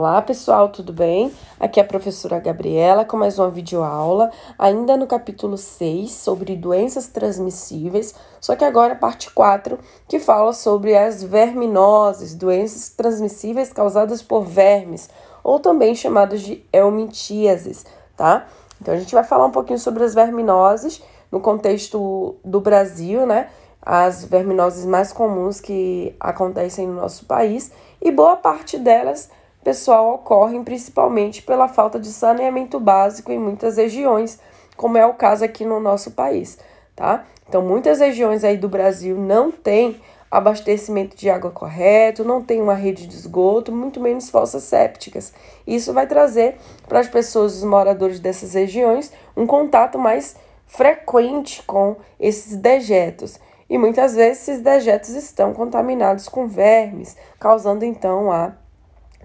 Olá pessoal, tudo bem? Aqui é a professora Gabriela com mais uma videoaula, ainda no capítulo 6 sobre doenças transmissíveis, só que agora parte 4 que fala sobre as verminoses, doenças transmissíveis causadas por vermes, ou também chamadas de helmintíases, tá? Então a gente vai falar um pouquinho sobre as verminoses no contexto do Brasil, né? As verminoses mais comuns que acontecem no nosso país e boa parte delas pessoal ocorrem principalmente pela falta de saneamento básico em muitas regiões, como é o caso aqui no nosso país, tá? Então, muitas regiões aí do Brasil não têm abastecimento de água correto, não tem uma rede de esgoto, muito menos fossas sépticas. Isso vai trazer para as pessoas, os moradores dessas regiões, um contato mais frequente com esses dejetos. E muitas vezes esses dejetos estão contaminados com vermes, causando então a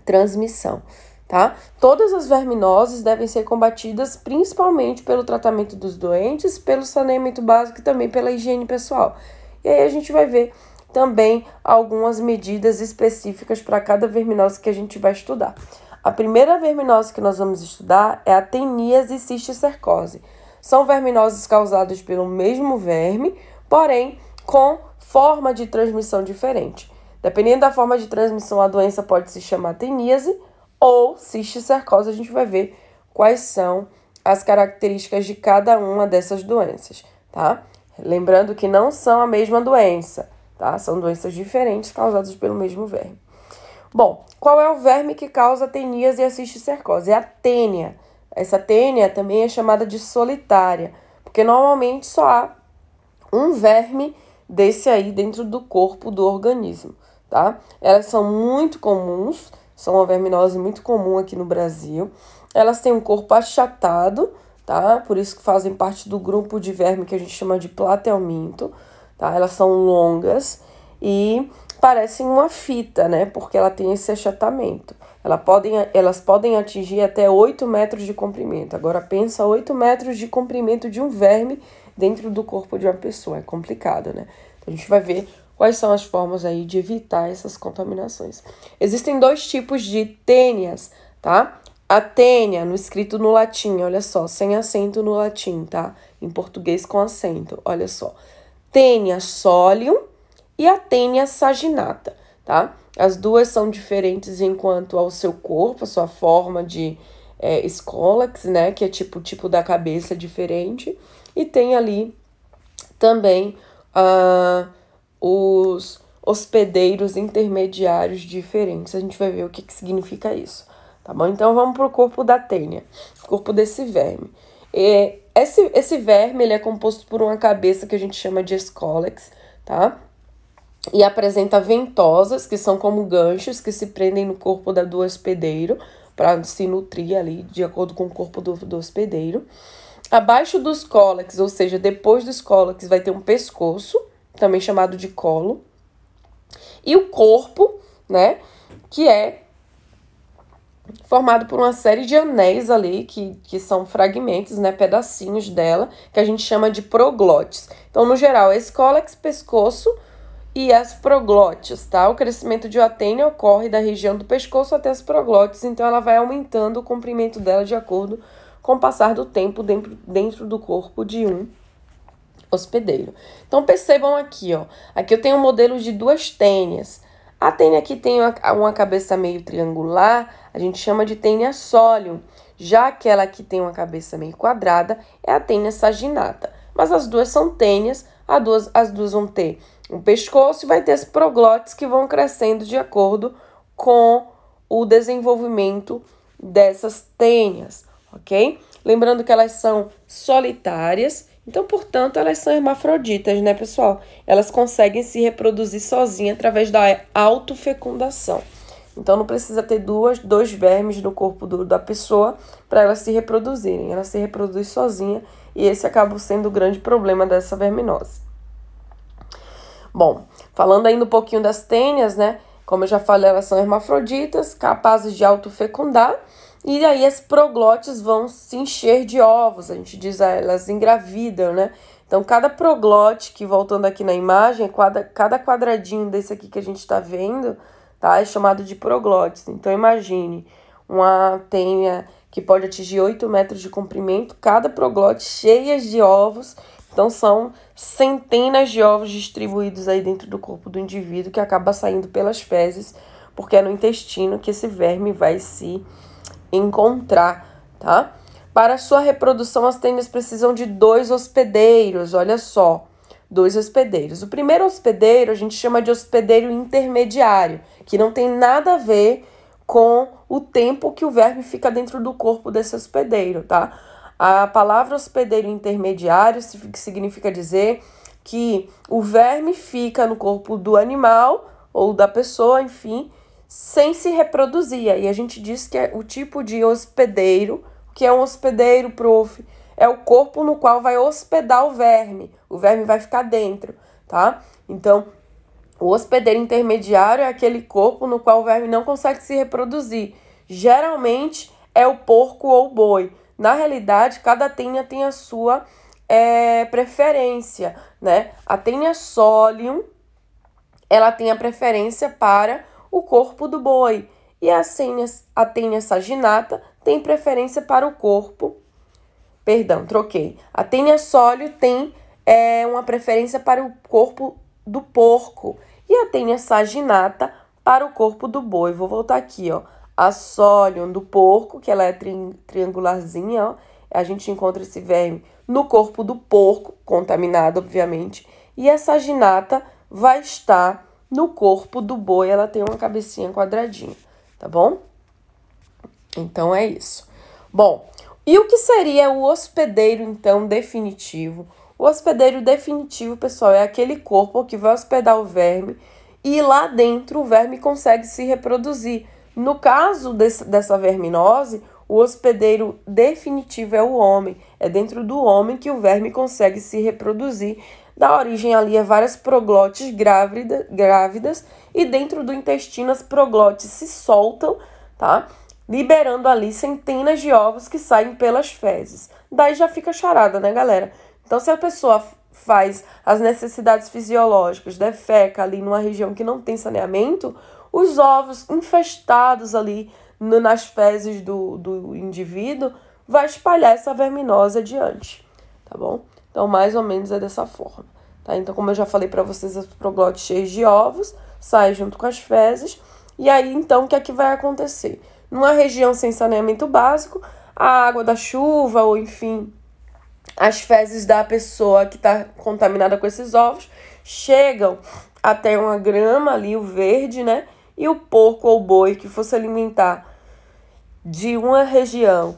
transmissão. Tá? Todas as verminoses devem ser combatidas principalmente pelo tratamento dos doentes, pelo saneamento básico e também pela higiene pessoal. E aí a gente vai ver também algumas medidas específicas para cada verminose que a gente vai estudar. A primeira verminose que nós vamos estudar é a teníase cisticercose. São verminoses causadas pelo mesmo verme, porém com forma de transmissão diferente. Dependendo da forma de transmissão, a doença pode se chamar teníase ou cisticercose. A gente vai ver quais são as características de cada uma dessas doenças, tá? Lembrando que não são a mesma doença, tá? São doenças diferentes causadas pelo mesmo verme. Bom, qual é o verme que causa teníase e a cisticercose? É a tênia. Essa tênia também é chamada de solitária, porque normalmente só há um verme desse aí dentro do corpo do organismo tá? Elas são muito comuns, são uma verminose muito comum aqui no Brasil. Elas têm um corpo achatado, tá? Por isso que fazem parte do grupo de verme que a gente chama de platelminto, tá? Elas são longas e parecem uma fita, né? Porque ela tem esse achatamento. Ela podem, elas podem atingir até 8 metros de comprimento. Agora pensa 8 metros de comprimento de um verme dentro do corpo de uma pessoa. É complicado, né? Então, a gente vai ver Quais são as formas aí de evitar essas contaminações? Existem dois tipos de tênias, tá? A tênia, no escrito no latim, olha só, sem acento no latim, tá? Em português com acento, olha só. Tênia solium e a tênia saginata, tá? As duas são diferentes enquanto ao seu corpo, a sua forma de é, escólax, né? Que é tipo tipo da cabeça diferente. E tem ali também a ah, os hospedeiros intermediários diferentes. A gente vai ver o que, que significa isso, tá bom? Então vamos para o corpo da tênia, corpo desse verme. É, esse, esse verme ele é composto por uma cabeça que a gente chama de escólex, tá? E apresenta ventosas, que são como ganchos que se prendem no corpo da, do hospedeiro, para se nutrir ali de acordo com o corpo do, do hospedeiro. Abaixo dos cólex, ou seja, depois dos cólex, vai ter um pescoço, também chamado de colo, e o corpo, né, que é formado por uma série de anéis ali, que, que são fragmentos, né, pedacinhos dela, que a gente chama de proglotes. Então, no geral, é esse cólex, pescoço e as proglotes, tá? O crescimento de Atene ocorre da região do pescoço até as proglotes, então ela vai aumentando o comprimento dela de acordo com o passar do tempo dentro, dentro do corpo de um hospedeiro. Então percebam aqui, ó. Aqui eu tenho um modelo de duas tênias. A tênia aqui tem uma cabeça meio triangular, a gente chama de tênia sólio. Já aquela que tem uma cabeça meio quadrada é a tênia saginata. Mas as duas são tênias, as duas, as duas vão ter um pescoço e vai ter as proglotes que vão crescendo de acordo com o desenvolvimento dessas tênias, ok? Lembrando que elas são solitárias então, portanto, elas são hermafroditas, né, pessoal? Elas conseguem se reproduzir sozinhas através da autofecundação. Então, não precisa ter duas, dois vermes no corpo do, da pessoa para elas se reproduzirem. Elas se reproduzem sozinha e esse acaba sendo o grande problema dessa verminose. Bom, falando ainda um pouquinho das tênias, né? Como eu já falei, elas são hermafroditas, capazes de autofecundar e aí as proglotes vão se encher de ovos, a gente diz, ah, elas engravidam, né? Então, cada proglote, que voltando aqui na imagem, é quadra, cada quadradinho desse aqui que a gente está vendo, tá? É chamado de proglotes. Então, imagine uma tenha que pode atingir 8 metros de comprimento, cada proglote cheias de ovos. Então, são centenas de ovos distribuídos aí dentro do corpo do indivíduo que acaba saindo pelas fezes, porque é no intestino que esse verme vai se encontrar, tá? Para sua reprodução, as tênis precisam de dois hospedeiros, olha só. Dois hospedeiros. O primeiro hospedeiro a gente chama de hospedeiro intermediário, que não tem nada a ver com o tempo que o verme fica dentro do corpo desse hospedeiro, tá? A palavra hospedeiro intermediário significa dizer que o verme fica no corpo do animal ou da pessoa, enfim, sem se reproduzir. E a gente diz que é o tipo de hospedeiro, que é um hospedeiro, prof, é o corpo no qual vai hospedar o verme. O verme vai ficar dentro, tá? Então, o hospedeiro intermediário é aquele corpo no qual o verme não consegue se reproduzir. Geralmente é o porco ou o boi. Na realidade, cada tênia tem a sua é, preferência, né? A tênia solium, ela tem a preferência para o corpo do boi, e a a tênia saginata tem preferência para o corpo. Perdão, troquei. A tênia sólio tem é, uma preferência para o corpo do porco e a tênia saginata para o corpo do boi. Vou voltar aqui, ó. A sólion do porco, que ela é tri triangularzinha, ó. A gente encontra esse verme no corpo do porco, contaminado, obviamente. E a saginata vai estar no corpo do boi ela tem uma cabecinha quadradinha, tá bom? Então é isso. Bom, e o que seria o hospedeiro então definitivo? O hospedeiro definitivo, pessoal, é aquele corpo que vai hospedar o verme e lá dentro o verme consegue se reproduzir. No caso desse, dessa verminose, o hospedeiro definitivo é o homem. É dentro do homem que o verme consegue se reproduzir dá origem ali a várias proglotes grávida, grávidas e dentro do intestino as proglotes se soltam, tá? Liberando ali centenas de ovos que saem pelas fezes. Daí já fica charada, né, galera? Então, se a pessoa faz as necessidades fisiológicas, defeca ali numa região que não tem saneamento, os ovos infestados ali no, nas fezes do, do indivíduo vai espalhar essa verminose adiante, tá bom? Então, mais ou menos é dessa forma. Tá? Então, como eu já falei para vocês, os proglotes cheios de ovos saem junto com as fezes. E aí, então, o que é que vai acontecer? Numa região sem saneamento básico, a água da chuva ou, enfim, as fezes da pessoa que está contaminada com esses ovos chegam até uma grama ali, o verde, né? E o porco ou boi que fosse alimentar de uma região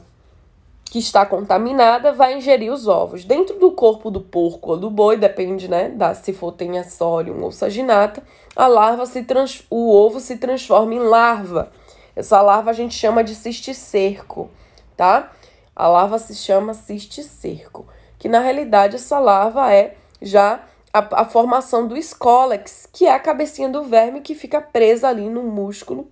que está contaminada vai ingerir os ovos. Dentro do corpo do porco ou do boi, depende, né, da, se for tenha sólium ou saginata, a larva se trans, o ovo se transforma em larva. Essa larva a gente chama de cisticerco, tá? A larva se chama cisticerco, que na realidade essa larva é já a, a formação do escólex, que é a cabecinha do verme que fica presa ali no músculo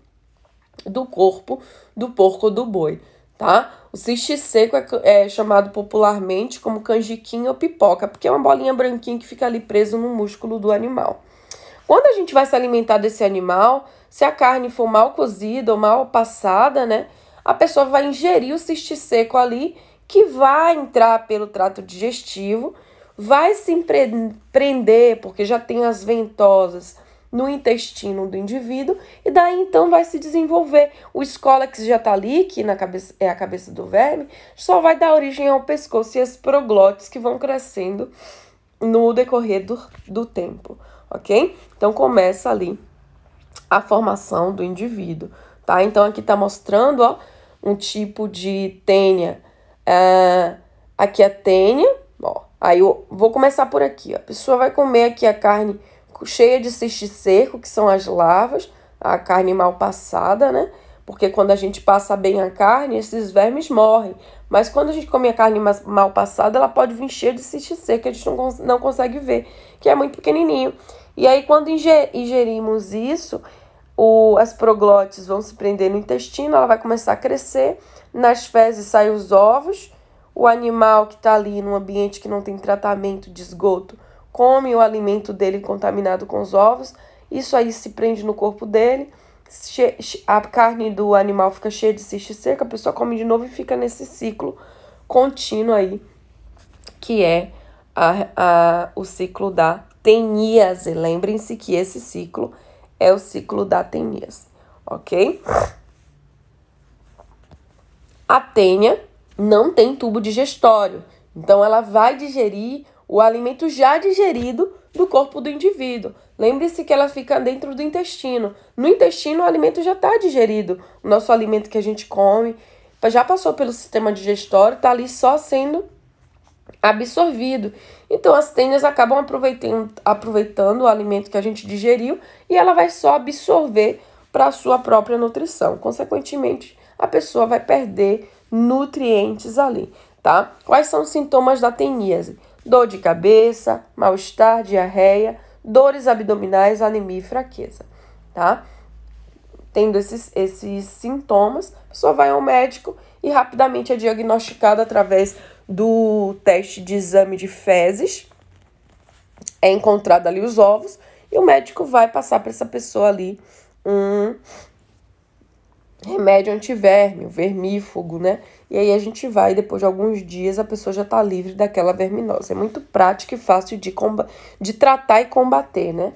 do corpo do porco ou do boi tá? O cisti seco é, é chamado popularmente como canjiquinha ou pipoca, porque é uma bolinha branquinha que fica ali preso no músculo do animal. Quando a gente vai se alimentar desse animal, se a carne for mal cozida ou mal passada, né? A pessoa vai ingerir o cisti seco ali, que vai entrar pelo trato digestivo, vai se prender, porque já tem as ventosas, no intestino do indivíduo e daí então vai se desenvolver. O escólex já está ali, que na cabeça, é a cabeça do verme, só vai dar origem ao pescoço e as proglotes que vão crescendo no decorrer do, do tempo, ok? Então começa ali a formação do indivíduo, tá? Então aqui está mostrando, ó, um tipo de tênia. Uh, aqui a é tênia, ó. Aí eu vou começar por aqui, ó. A pessoa vai comer aqui a carne cheia de cisto seco, que são as larvas, a carne mal passada, né? Porque quando a gente passa bem a carne, esses vermes morrem. Mas quando a gente come a carne mal passada, ela pode vir cheia de cisto seco, que a gente não, cons não consegue ver, que é muito pequenininho. E aí, quando ingerimos isso, o, as proglotes vão se prender no intestino, ela vai começar a crescer, nas fezes saem os ovos, o animal que está ali num ambiente que não tem tratamento de esgoto come o alimento dele contaminado com os ovos, isso aí se prende no corpo dele, a carne do animal fica cheia de cisto seca, a pessoa come de novo e fica nesse ciclo contínuo aí, que é a, a, o ciclo da teníase. Lembrem-se que esse ciclo é o ciclo da teníase, ok? A tênia não tem tubo digestório, então ela vai digerir o alimento já digerido do corpo do indivíduo. Lembre-se que ela fica dentro do intestino. No intestino, o alimento já está digerido. O nosso alimento que a gente come já passou pelo sistema digestório, está ali só sendo absorvido. Então, as tênias acabam aproveitando, aproveitando o alimento que a gente digeriu e ela vai só absorver para a sua própria nutrição. Consequentemente, a pessoa vai perder nutrientes ali, tá? Quais são os sintomas da teníase? dor de cabeça, mal-estar, diarreia, dores abdominais, anemia e fraqueza, tá? Tendo esses, esses sintomas, a pessoa vai ao médico e rapidamente é diagnosticada através do teste de exame de fezes. É encontrado ali os ovos e o médico vai passar para essa pessoa ali um remédio antiverme, o vermífugo, né? E aí a gente vai, depois de alguns dias, a pessoa já está livre daquela verminose. É muito prático e fácil de, de tratar e combater, né?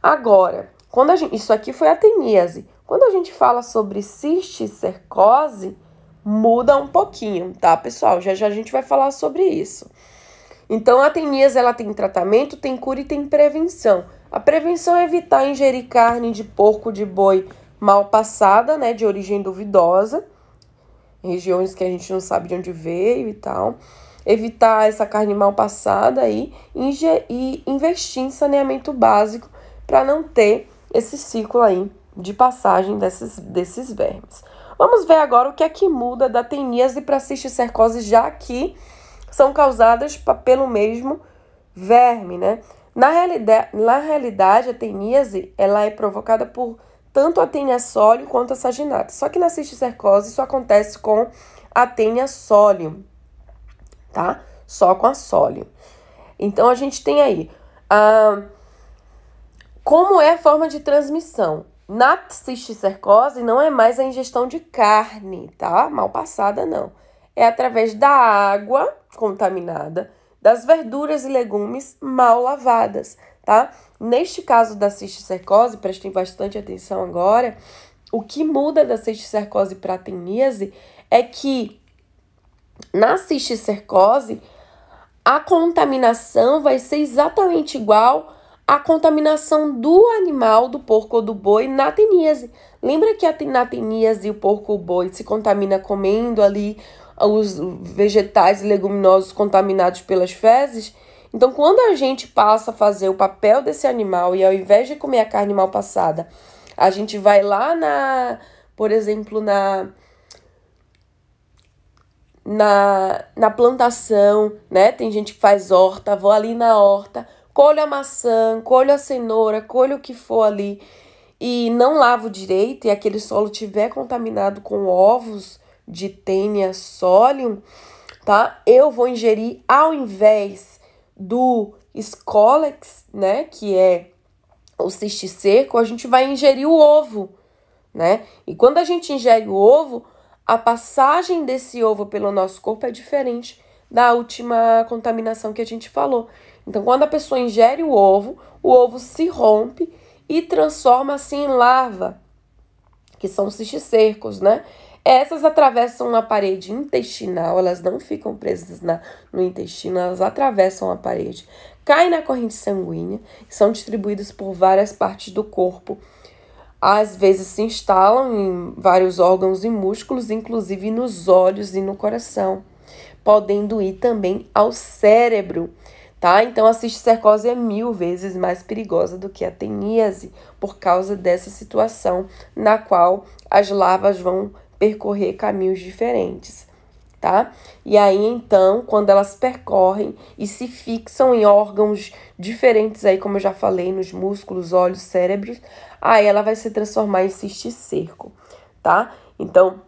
Agora, quando a gente, isso aqui foi a teníase. Quando a gente fala sobre cisticercose, muda um pouquinho, tá, pessoal? Já já a gente vai falar sobre isso. Então, a teníase, ela tem tratamento, tem cura e tem prevenção. A prevenção é evitar ingerir carne de porco, de boi, mal passada, né, de origem duvidosa, regiões que a gente não sabe de onde veio e tal. Evitar essa carne mal passada aí e investir em saneamento básico para não ter esse ciclo aí de passagem desses, desses vermes. Vamos ver agora o que é que muda da teníase para cisticercose, já que são causadas pelo mesmo verme, né? Na realidade, na realidade a teníase ela é provocada por tanto a tênia sólio quanto a saginata. Só que na cisticercose isso acontece com a tênia sólio, tá? Só com a sólio. Então a gente tem aí a ah, como é a forma de transmissão. Na cisticercose não é mais a ingestão de carne, tá? Mal passada não. É através da água contaminada, das verduras e legumes mal lavadas, tá? Neste caso da cisticercose, prestem bastante atenção agora, o que muda da cisticercose para a teníase é que na cisticercose a contaminação vai ser exatamente igual à contaminação do animal, do porco ou do boi na teníase. Lembra que a, na teníase o porco ou o boi se contamina comendo ali os vegetais e leguminosos contaminados pelas fezes? Então, quando a gente passa a fazer o papel desse animal e ao invés de comer a carne mal passada, a gente vai lá na, por exemplo, na na, na plantação, né? Tem gente que faz horta, vou ali na horta, colho a maçã, colho a cenoura, colho o que for ali e não lavo direito e aquele solo tiver contaminado com ovos de tênia solium, tá? Eu vou ingerir ao invés do Scolex, né, que é o ciste seco, a gente vai ingerir o ovo, né? E quando a gente ingere o ovo, a passagem desse ovo pelo nosso corpo é diferente da última contaminação que a gente falou. Então, quando a pessoa ingere o ovo, o ovo se rompe e transforma-se em larva, que são cisticercos né? Essas atravessam a parede intestinal, elas não ficam presas na, no intestino, elas atravessam a parede, caem na corrente sanguínea, são distribuídas por várias partes do corpo. Às vezes se instalam em vários órgãos e músculos, inclusive nos olhos e no coração, podendo ir também ao cérebro tá? Então a cisticercose é mil vezes mais perigosa do que a teníase por causa dessa situação na qual as larvas vão percorrer caminhos diferentes, tá? E aí então, quando elas percorrem e se fixam em órgãos diferentes aí, como eu já falei, nos músculos, olhos, cérebros, aí ela vai se transformar em cisticerco, tá? Então,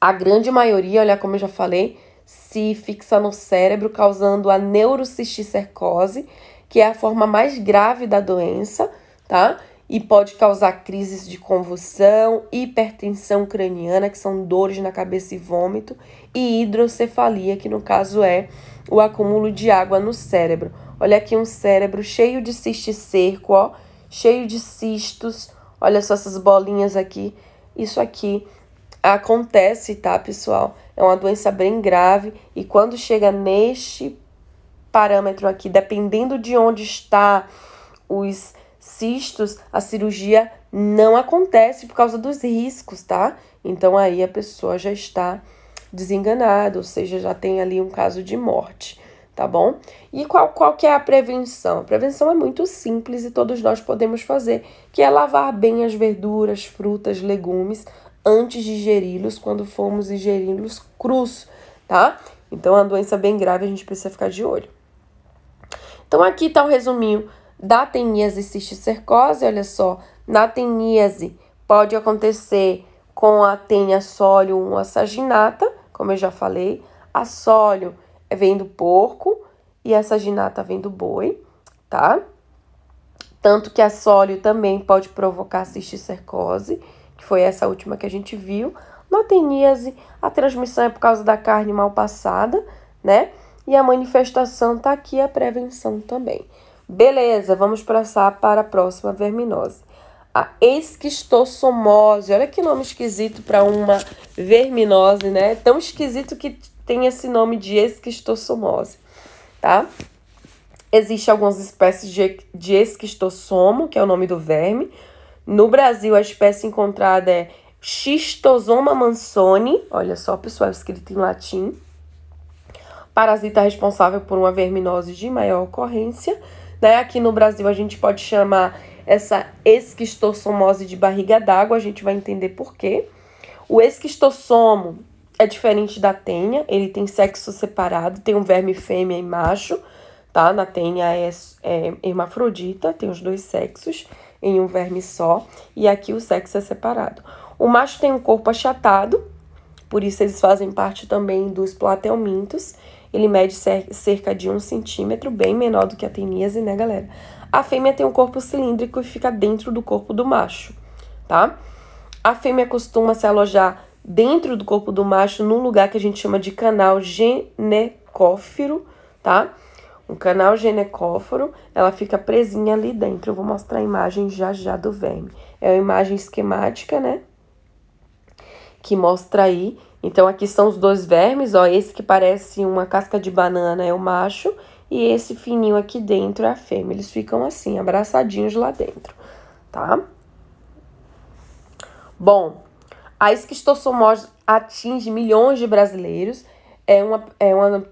a grande maioria, olha como eu já falei, se fixa no cérebro, causando a neurocisticercose, que é a forma mais grave da doença, tá? e pode causar crises de convulsão, hipertensão craniana, que são dores na cabeça e vômito, e hidrocefalia, que no caso é o acúmulo de água no cérebro. Olha aqui um cérebro cheio de cisticerco, ó, cheio de cistos. Olha só essas bolinhas aqui. Isso aqui acontece, tá, pessoal? É uma doença bem grave e quando chega neste parâmetro aqui, dependendo de onde está os cistos, a cirurgia não acontece por causa dos riscos, tá? Então aí a pessoa já está desenganada, ou seja, já tem ali um caso de morte, tá bom? E qual, qual que é a prevenção? A prevenção é muito simples e todos nós podemos fazer, que é lavar bem as verduras, frutas, legumes antes de ingeri-los, quando formos ingeri-los crus, tá? Então é uma doença bem grave, a gente precisa ficar de olho. Então aqui está o resuminho da teníase cisticercose, olha só, na teníase pode acontecer com a tenia sólio 1 saginata, como eu já falei, a sólio é vem do porco e a saginata vem do boi, tá? Tanto que a sólio também pode provocar cisticercose, que foi essa última que a gente viu. Na teníase, a transmissão é por causa da carne mal passada, né? E a manifestação tá aqui, a prevenção também. Beleza, vamos passar para a próxima verminose. A esquistossomose. Olha que nome esquisito para uma verminose, né? É tão esquisito que tem esse nome de esquistossomose, tá? Existem algumas espécies de, de esquistossomo, que é o nome do verme. No Brasil, a espécie encontrada é Xistosoma mansoni. Olha só, pessoal, escrito em latim. Parasita responsável por uma verminose de maior ocorrência né? Aqui no Brasil a gente pode chamar essa esquistossomose de barriga d'água, a gente vai entender por quê. O esquistossomo é diferente da tênia, ele tem sexo separado, tem um verme fêmea e macho, tá? Na tênia é, é hermafrodita, tem os dois sexos em um verme só, e aqui o sexo é separado. O macho tem um corpo achatado, por isso eles fazem parte também dos platelmintos, ele mede cerca de um centímetro, bem menor do que a teníase, né, galera? A fêmea tem um corpo cilíndrico e fica dentro do corpo do macho, tá? A fêmea costuma se alojar dentro do corpo do macho num lugar que a gente chama de canal genecófiro, tá? Um canal genecóforo, ela fica presinha ali dentro. Eu vou mostrar a imagem já já do verme. É uma imagem esquemática, né? Que mostra aí então aqui são os dois vermes, ó, esse que parece uma casca de banana é o macho e esse fininho aqui dentro é a fêmea. Eles ficam assim, abraçadinhos lá dentro, tá? Bom, a esquistossomose atinge milhões de brasileiros. É uma, é uma,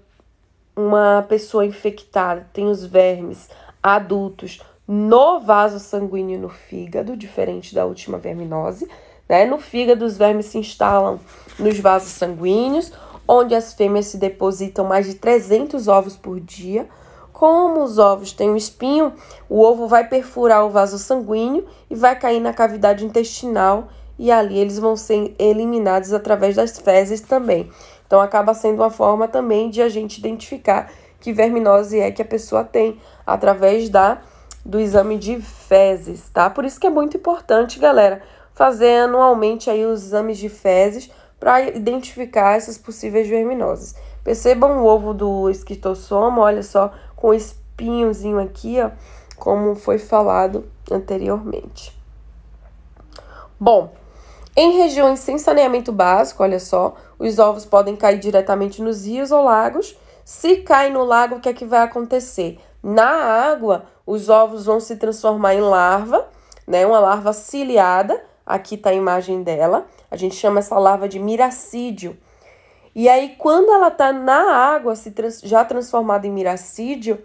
uma pessoa infectada, tem os vermes adultos no vaso sanguíneo no fígado, diferente da última verminose. Né? No fígado, os vermes se instalam nos vasos sanguíneos, onde as fêmeas se depositam mais de 300 ovos por dia. Como os ovos têm um espinho, o ovo vai perfurar o vaso sanguíneo e vai cair na cavidade intestinal e ali eles vão ser eliminados através das fezes também. Então acaba sendo uma forma também de a gente identificar que verminose é que a pessoa tem através da do exame de fezes, tá? Por isso que é muito importante, galera, fazer anualmente aí os exames de fezes para identificar essas possíveis verminoses. Percebam o ovo do esquistossomo, olha só, com espinhozinho aqui, ó, como foi falado anteriormente. Bom, em regiões sem saneamento básico, olha só, os ovos podem cair diretamente nos rios ou lagos. Se cai no lago, o que é que vai acontecer? Na água, os ovos vão se transformar em larva, né, uma larva ciliada, Aqui está a imagem dela. A gente chama essa larva de miracídio. E aí, quando ela está na água, se trans, já transformada em miracídio,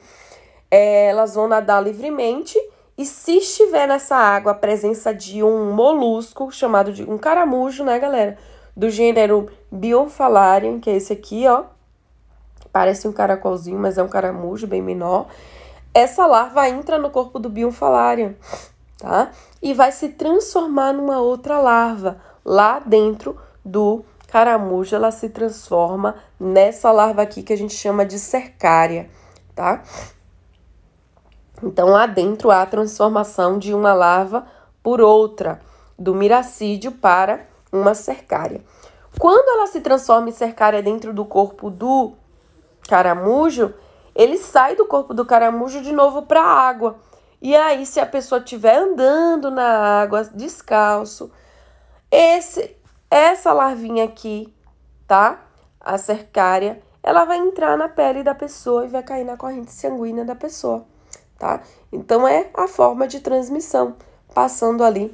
é, elas vão nadar livremente. E se estiver nessa água a presença de um molusco, chamado de um caramujo, né, galera? Do gênero Bionfalarium, que é esse aqui, ó. Parece um caracolzinho, mas é um caramujo bem menor. Essa larva entra no corpo do Bionfalarium tá? E vai se transformar numa outra larva. Lá dentro do caramujo, ela se transforma nessa larva aqui que a gente chama de cercária, tá? Então, lá dentro há a transformação de uma larva por outra, do miracídio para uma cercária. Quando ela se transforma em cercária dentro do corpo do caramujo, ele sai do corpo do caramujo de novo para a água. E aí, se a pessoa estiver andando na água descalço, esse, essa larvinha aqui, tá? A cercária, ela vai entrar na pele da pessoa e vai cair na corrente sanguínea da pessoa, tá? Então é a forma de transmissão, passando ali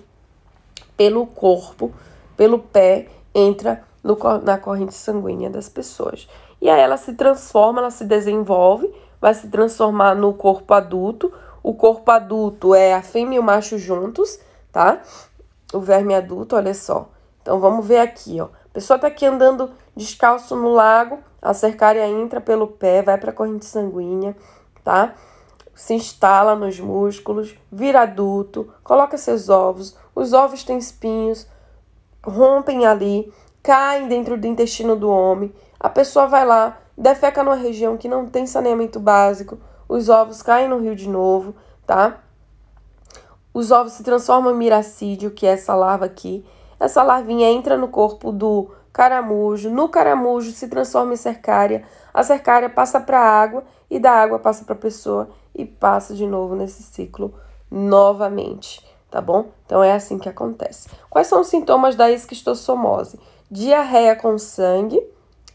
pelo corpo, pelo pé, entra no, na corrente sanguínea das pessoas. E aí ela se transforma, ela se desenvolve, vai se transformar no corpo adulto o corpo adulto é a fêmea e o macho juntos, tá? O verme adulto, olha só. Então vamos ver aqui, ó. A pessoa tá aqui andando descalço no lago, a cercária entra pelo pé, vai para a corrente sanguínea, tá? Se instala nos músculos, vira adulto, coloca seus ovos. Os ovos têm espinhos, rompem ali, caem dentro do intestino do homem. A pessoa vai lá, defeca numa região que não tem saneamento básico, os ovos caem no rio de novo, tá? Os ovos se transformam em miracídio, que é essa larva aqui. Essa larvinha entra no corpo do caramujo, no caramujo se transforma em cercária, a cercária passa para a água e da água passa para a pessoa e passa de novo nesse ciclo novamente, tá bom? Então é assim que acontece. Quais são os sintomas da esquistossomose? Diarreia com sangue,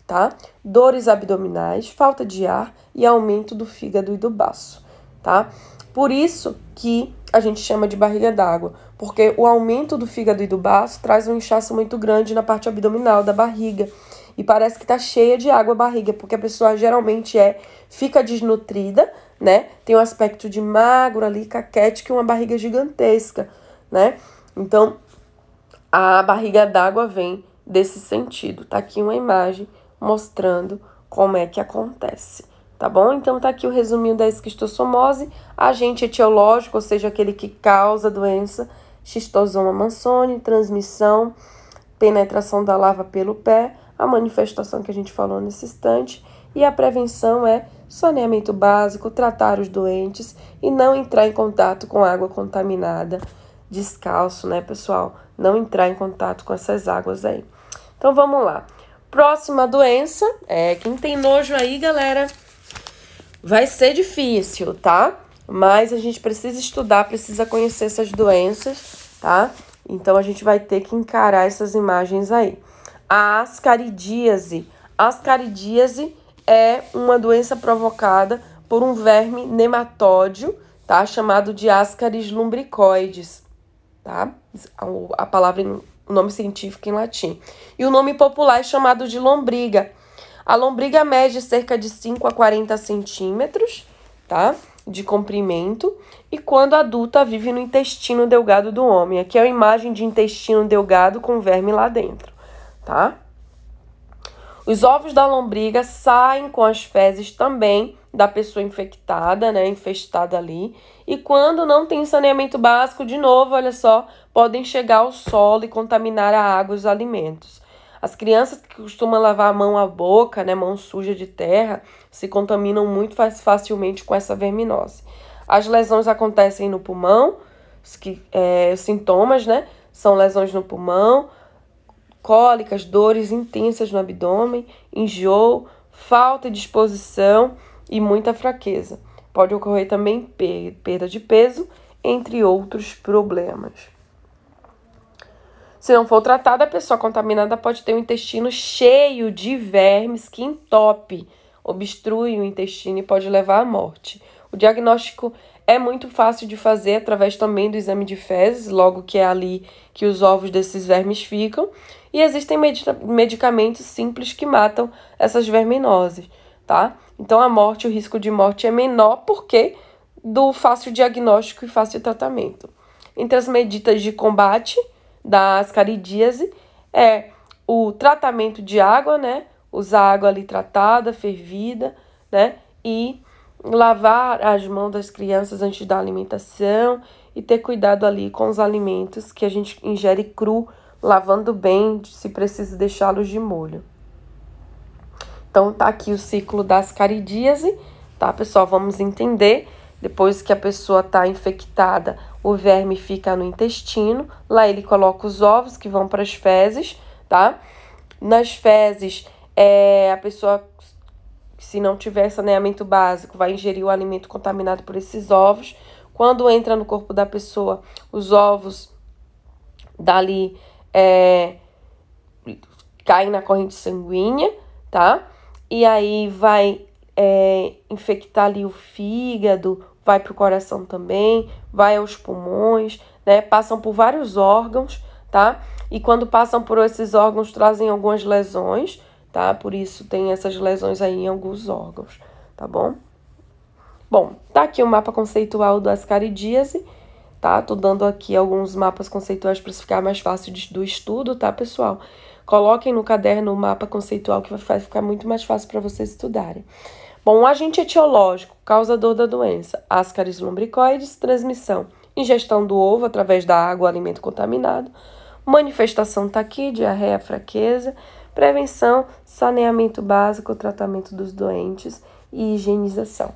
tá? Dores abdominais, falta de ar e aumento do fígado e do baço, tá? Por isso que a gente chama de barriga d'água, porque o aumento do fígado e do baço traz um inchaço muito grande na parte abdominal da barriga. E parece que tá cheia de água a barriga, porque a pessoa geralmente é fica desnutrida, né? Tem um aspecto de magro ali, caquete que uma barriga gigantesca, né? Então, a barriga d'água vem desse sentido. Tá aqui uma imagem mostrando como é que acontece, tá bom? Então tá aqui o resuminho da esquistossomose, agente etiológico, ou seja, aquele que causa a doença, xistosoma mansone, transmissão, penetração da lava pelo pé, a manifestação que a gente falou nesse instante, e a prevenção é saneamento básico, tratar os doentes e não entrar em contato com água contaminada descalço, né, pessoal? Não entrar em contato com essas águas aí. Então vamos lá. Próxima doença, é, quem tem nojo aí, galera, vai ser difícil, tá? Mas a gente precisa estudar, precisa conhecer essas doenças, tá? Então a gente vai ter que encarar essas imagens aí. A ascaridíase. Ascaridíase é uma doença provocada por um verme nematódio, tá? Chamado de ascaris lumbricoides, tá? A palavra em o nome científico em latim. E o nome popular é chamado de lombriga. A lombriga mede cerca de 5 a 40 centímetros, tá? De comprimento. E quando adulta, vive no intestino delgado do homem. Aqui é a imagem de intestino delgado com verme lá dentro, tá? Os ovos da lombriga saem com as fezes também da pessoa infectada, né, infestada ali. E quando não tem saneamento básico, de novo, olha só, podem chegar ao solo e contaminar a água e os alimentos. As crianças que costumam lavar a mão à boca, né, mão suja de terra, se contaminam muito facilmente com essa verminose. As lesões acontecem no pulmão, os que, é, sintomas, né, são lesões no pulmão, cólicas, dores intensas no abdômen, enjoo, falta de disposição e muita fraqueza. Pode ocorrer também perda de peso, entre outros problemas. Se não for tratada, a pessoa contaminada pode ter o um intestino cheio de vermes que entope, obstrui o intestino e pode levar à morte. O diagnóstico é muito fácil de fazer através também do exame de fezes, logo que é ali que os ovos desses vermes ficam. E existem medicamentos simples que matam essas verminoses tá? Então a morte, o risco de morte é menor porque do fácil diagnóstico e fácil tratamento. Entre as medidas de combate da ascaridíase é o tratamento de água, né? Usar água ali tratada, fervida, né? E lavar as mãos das crianças antes da alimentação e ter cuidado ali com os alimentos que a gente ingere cru, lavando bem, se precisa deixá-los de molho. Então, tá aqui o ciclo das caridíase, tá, pessoal? Vamos entender. Depois que a pessoa tá infectada, o verme fica no intestino. Lá ele coloca os ovos que vão para as fezes, tá? Nas fezes, é, a pessoa, se não tiver saneamento básico, vai ingerir o alimento contaminado por esses ovos. Quando entra no corpo da pessoa, os ovos dali é, caem na corrente sanguínea, tá? e aí vai é, infectar ali o fígado, vai para o coração também, vai aos pulmões, né? Passam por vários órgãos, tá? E quando passam por esses órgãos, trazem algumas lesões, tá? Por isso tem essas lesões aí em alguns órgãos, tá bom? Bom, tá aqui o mapa conceitual do ascaridíase, tá? Tô dando aqui alguns mapas conceituais para ficar mais fácil de, do estudo, tá, pessoal? Coloquem no caderno o mapa conceitual que vai ficar muito mais fácil para vocês estudarem. Bom, um agente etiológico, causador da doença, ascaris lumbricoides, transmissão, ingestão do ovo através da água alimento contaminado, manifestação taqui, diarreia, fraqueza, prevenção, saneamento básico, tratamento dos doentes e higienização.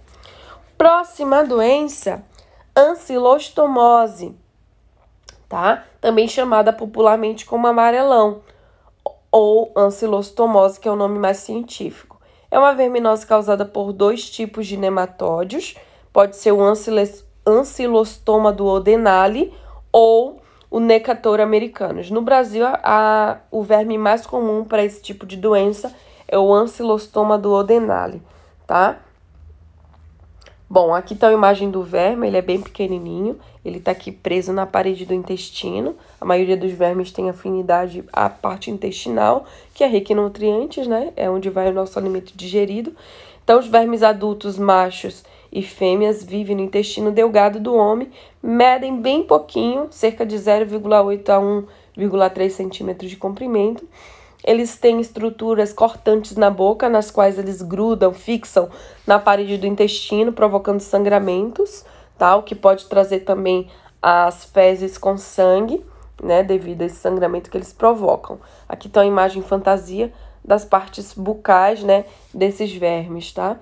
Próxima doença, ancilostomose, tá? Também chamada popularmente como amarelão ou ancilostomose, que é o nome mais científico. É uma verminose causada por dois tipos de nematódios, pode ser o ancilostoma do Odenale ou o necator americanos. No Brasil, a, o verme mais comum para esse tipo de doença é o ancilostoma do Odenale, tá? Bom, aqui está a imagem do verme, ele é bem pequenininho, ele está aqui preso na parede do intestino. A maioria dos vermes tem afinidade à parte intestinal, que é rica em nutrientes, né? É onde vai o nosso alimento digerido. Então, os vermes adultos, machos e fêmeas vivem no intestino delgado do homem, medem bem pouquinho, cerca de 0,8 a 1,3 centímetros de comprimento eles têm estruturas cortantes na boca, nas quais eles grudam, fixam na parede do intestino, provocando sangramentos, tá? O que pode trazer também as fezes com sangue, né? Devido a esse sangramento que eles provocam. Aqui está a imagem fantasia das partes bucais, né? Desses vermes, tá?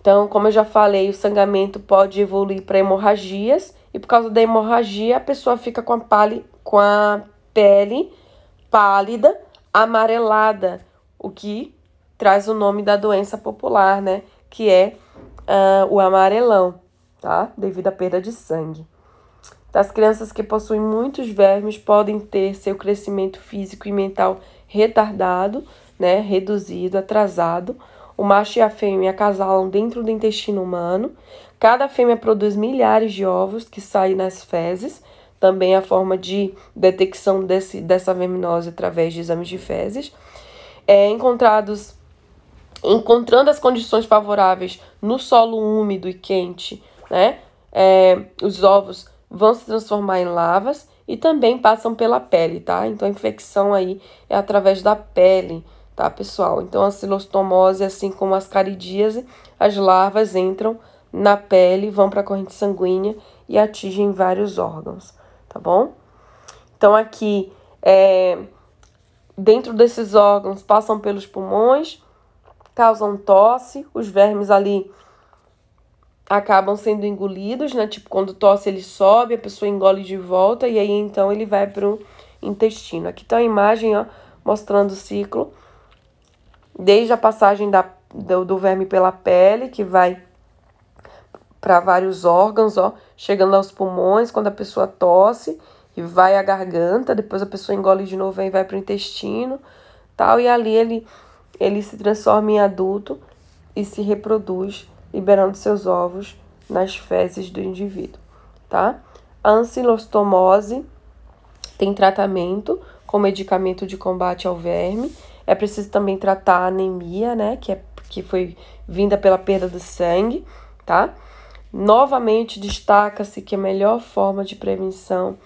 Então, como eu já falei, o sangramento pode evoluir para hemorragias e por causa da hemorragia a pessoa fica com a, pali, com a pele pálida, amarelada, o que traz o nome da doença popular, né? Que é uh, o amarelão, tá? Devido à perda de sangue. As crianças que possuem muitos vermes podem ter seu crescimento físico e mental retardado, né? Reduzido, atrasado. O macho e a fêmea acasalam dentro do intestino humano. Cada fêmea produz milhares de ovos que saem nas fezes também a forma de detecção desse, dessa verminose através de exames de fezes. É, encontrados, encontrando as condições favoráveis no solo úmido e quente, né? É, os ovos vão se transformar em lavas e também passam pela pele, tá? Então a infecção aí é através da pele, tá, pessoal? Então a silostomose, assim como as caridíase, as larvas entram na pele, vão para a corrente sanguínea e atingem vários órgãos tá bom? Então, aqui, é, dentro desses órgãos, passam pelos pulmões, causam tosse, os vermes ali acabam sendo engolidos, né? Tipo, quando tosse, ele sobe, a pessoa engole de volta e aí então ele vai pro intestino. Aqui tá a imagem, ó, mostrando o ciclo, desde a passagem da, do, do verme pela pele, que vai para vários órgãos, ó, chegando aos pulmões quando a pessoa tosse e vai à garganta, depois a pessoa engole de novo e vai para o intestino, tal, e ali ele ele se transforma em adulto e se reproduz, liberando seus ovos nas fezes do indivíduo, tá? A ancilostomose tem tratamento com medicamento de combate ao verme. É preciso também tratar a anemia, né, que é que foi vinda pela perda do sangue, tá? Novamente destaca-se que a melhor forma de prevenção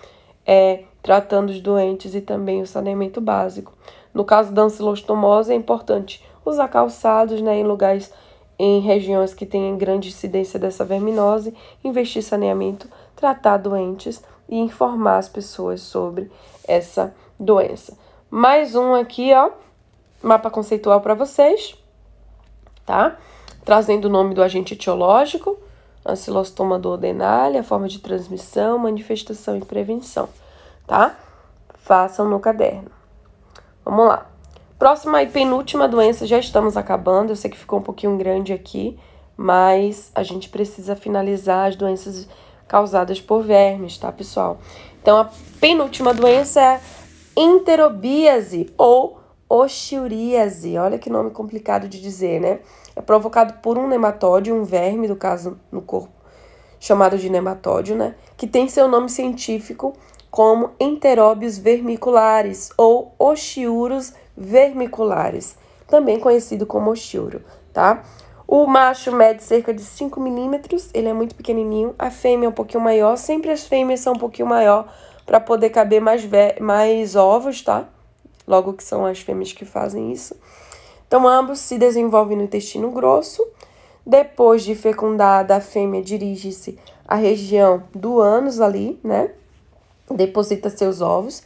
é tratando os doentes e também o saneamento básico. No caso da ancilostomose, é importante usar calçados né, em lugares em regiões que têm grande incidência dessa verminose, investir saneamento, tratar doentes e informar as pessoas sobre essa doença. Mais um aqui, ó, mapa conceitual para vocês, tá? Trazendo o nome do agente etiológico, Ancilostoma do a forma de transmissão, manifestação e prevenção, tá? Façam no caderno. Vamos lá. Próxima e penúltima doença, já estamos acabando. Eu sei que ficou um pouquinho grande aqui, mas a gente precisa finalizar as doenças causadas por vermes, tá, pessoal? Então, a penúltima doença é enterobíase ou oxiuríase. Olha que nome complicado de dizer, né? É provocado por um nematóide, um verme, no caso no corpo, chamado de nematóide, né? Que tem seu nome científico como enteróbios vermiculares ou oxiuros vermiculares, também conhecido como oxiuro, tá? O macho mede cerca de 5 milímetros, ele é muito pequenininho. A fêmea é um pouquinho maior, sempre as fêmeas são um pouquinho maior para poder caber mais, mais ovos, tá? Logo que são as fêmeas que fazem isso. Então, ambos se desenvolvem no intestino grosso. Depois de fecundada, a fêmea dirige-se à região do ânus ali, né? Deposita seus ovos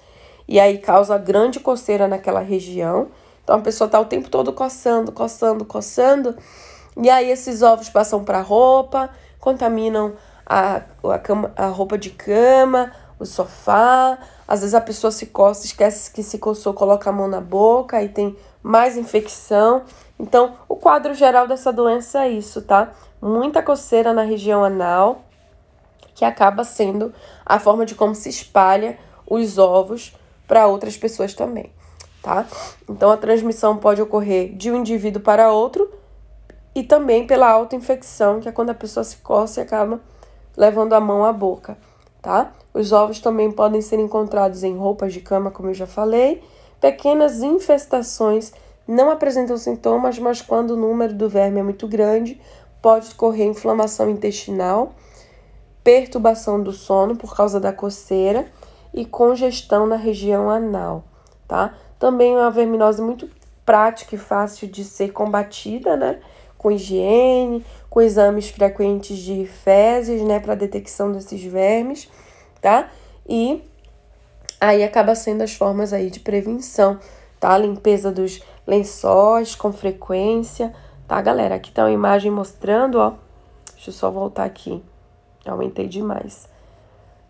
e aí causa grande coceira naquela região. Então a pessoa tá o tempo todo coçando, coçando, coçando. E aí esses ovos passam para a roupa, contaminam a, a, cama, a roupa de cama, o sofá. Às vezes a pessoa se coça, esquece que se coçou, coloca a mão na boca e tem mais infecção. Então, o quadro geral dessa doença é isso, tá? Muita coceira na região anal, que acaba sendo a forma de como se espalha os ovos para outras pessoas também, tá? Então, a transmissão pode ocorrer de um indivíduo para outro e também pela autoinfecção, que é quando a pessoa se coça e acaba levando a mão à boca, tá? Os ovos também podem ser encontrados em roupas de cama, como eu já falei, Pequenas infestações não apresentam sintomas, mas quando o número do verme é muito grande, pode ocorrer inflamação intestinal, perturbação do sono por causa da coceira e congestão na região anal, tá? Também é uma verminose muito prática e fácil de ser combatida, né? Com higiene, com exames frequentes de fezes, né, para detecção desses vermes, tá? E aí acaba sendo as formas aí de prevenção, tá? Limpeza dos lençóis com frequência, tá, galera? Aqui tá uma imagem mostrando, ó. Deixa eu só voltar aqui. Aumentei demais.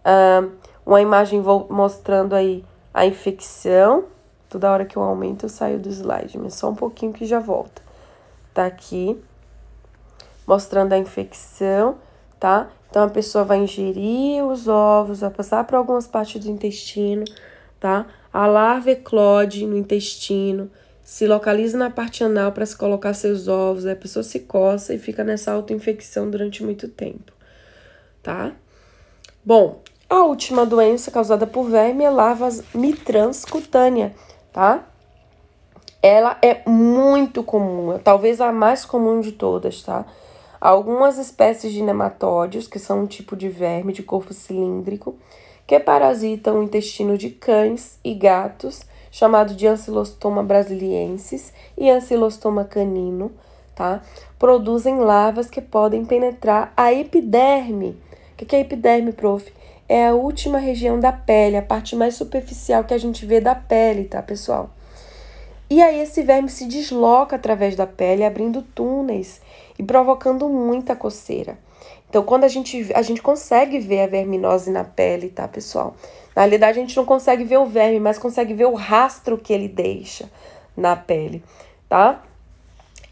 Uh, uma imagem mostrando aí a infecção. Toda hora que eu aumento, eu saio do slide, mas só um pouquinho que já volta. Tá aqui. Mostrando a infecção, tá? Então a pessoa vai ingerir os ovos, vai passar para algumas partes do intestino, tá? A larva eclode no intestino, se localiza na parte anal para se colocar seus ovos, a pessoa se coça e fica nessa autoinfecção durante muito tempo, tá? Bom, a última doença causada por verme é larva mitranscutânea, tá? Ela é muito comum, é talvez a mais comum de todas, tá? algumas espécies de nematóides, que são um tipo de verme de corpo cilíndrico, que parasitam o intestino de cães e gatos, chamado de Ancilostoma brasiliensis e Ancilostoma canino, tá? Produzem larvas que podem penetrar a epiderme. O que é epiderme, prof? É a última região da pele, a parte mais superficial que a gente vê da pele, tá, pessoal? E aí esse verme se desloca através da pele, abrindo túneis e provocando muita coceira. Então, quando a gente, a gente consegue ver a verminose na pele, tá, pessoal? Na realidade, a gente não consegue ver o verme, mas consegue ver o rastro que ele deixa na pele, tá?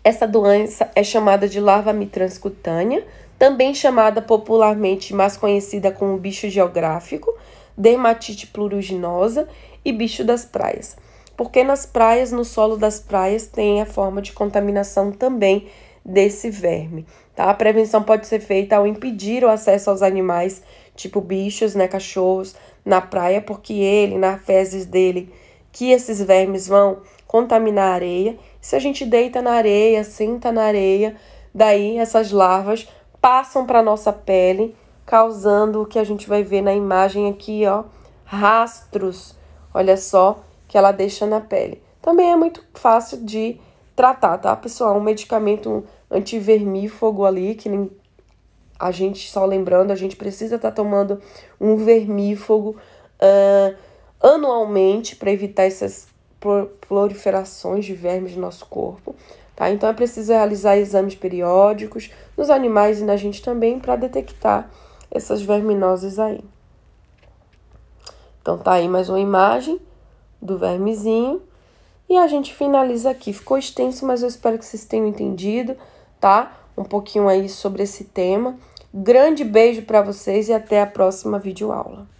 Essa doença é chamada de larva mitranscutânea, cutânea, também chamada popularmente, mais conhecida como bicho geográfico, dermatite pluriginosa e bicho das praias. Porque nas praias, no solo das praias, tem a forma de contaminação também desse verme. Tá? A prevenção pode ser feita ao impedir o acesso aos animais, tipo bichos, né, cachorros, na praia, porque ele, na fezes dele, que esses vermes vão contaminar a areia. Se a gente deita na areia, senta na areia, daí essas larvas passam para nossa pele, causando o que a gente vai ver na imagem aqui, ó, rastros. Olha só que ela deixa na pele. Também é muito fácil de tratar, tá, pessoal? Um medicamento antivermífugo ali, que nem a gente, só lembrando, a gente precisa estar tá tomando um vermífogo uh, ah, anualmente para evitar essas proliferações de vermes no nosso corpo. Tá? Então é preciso realizar exames periódicos nos animais e na gente também para detectar essas verminoses aí. Então tá aí mais uma imagem do vermezinho. E a gente finaliza aqui. Ficou extenso, mas eu espero que vocês tenham entendido, tá? Um pouquinho aí sobre esse tema. Grande beijo para vocês e até a próxima videoaula.